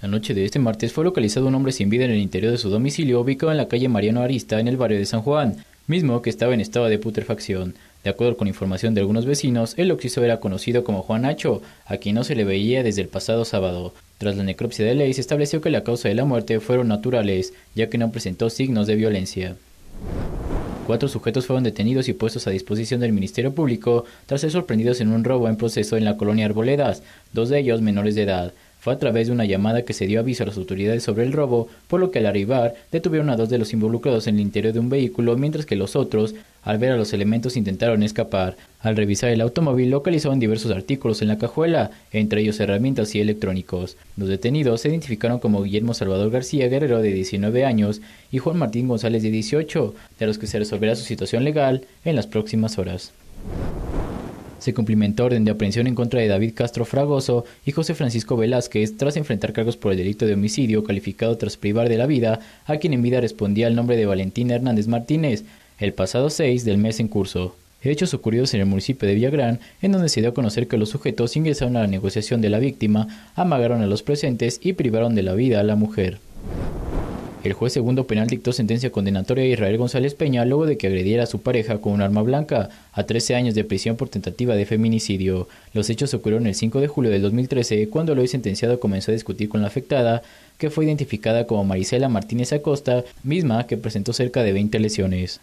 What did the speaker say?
La noche de este martes fue localizado un hombre sin vida en el interior de su domicilio ubicado en la calle Mariano Arista, en el barrio de San Juan, mismo que estaba en estado de putrefacción. De acuerdo con información de algunos vecinos, el occiso era conocido como Juan Nacho, a quien no se le veía desde el pasado sábado. Tras la necropsia de ley, se estableció que la causa de la muerte fueron naturales, ya que no presentó signos de violencia. Cuatro sujetos fueron detenidos y puestos a disposición del Ministerio Público tras ser sorprendidos en un robo en proceso en la colonia Arboledas, dos de ellos menores de edad. Fue a través de una llamada que se dio aviso a las autoridades sobre el robo, por lo que al arribar detuvieron a dos de los involucrados en el interior de un vehículo, mientras que los otros, al ver a los elementos, intentaron escapar. Al revisar el automóvil localizaron diversos artículos en la cajuela, entre ellos herramientas y electrónicos. Los detenidos se identificaron como Guillermo Salvador García Guerrero de 19 años y Juan Martín González de 18, de los que se resolverá su situación legal en las próximas horas se cumplimentó orden de aprehensión en contra de David Castro Fragoso y José Francisco Velázquez tras enfrentar cargos por el delito de homicidio calificado tras privar de la vida a quien en vida respondía el nombre de Valentín Hernández Martínez el pasado 6 del mes en curso. Hechos ocurridos en el municipio de Villagrán, en donde se dio a conocer que los sujetos ingresaron a la negociación de la víctima, amagaron a los presentes y privaron de la vida a la mujer. El juez segundo penal dictó sentencia condenatoria a Israel González Peña luego de que agrediera a su pareja con un arma blanca a 13 años de prisión por tentativa de feminicidio. Los hechos ocurrieron el 5 de julio de 2013 cuando el hoy sentenciado comenzó a discutir con la afectada, que fue identificada como Marisela Martínez Acosta, misma que presentó cerca de 20 lesiones.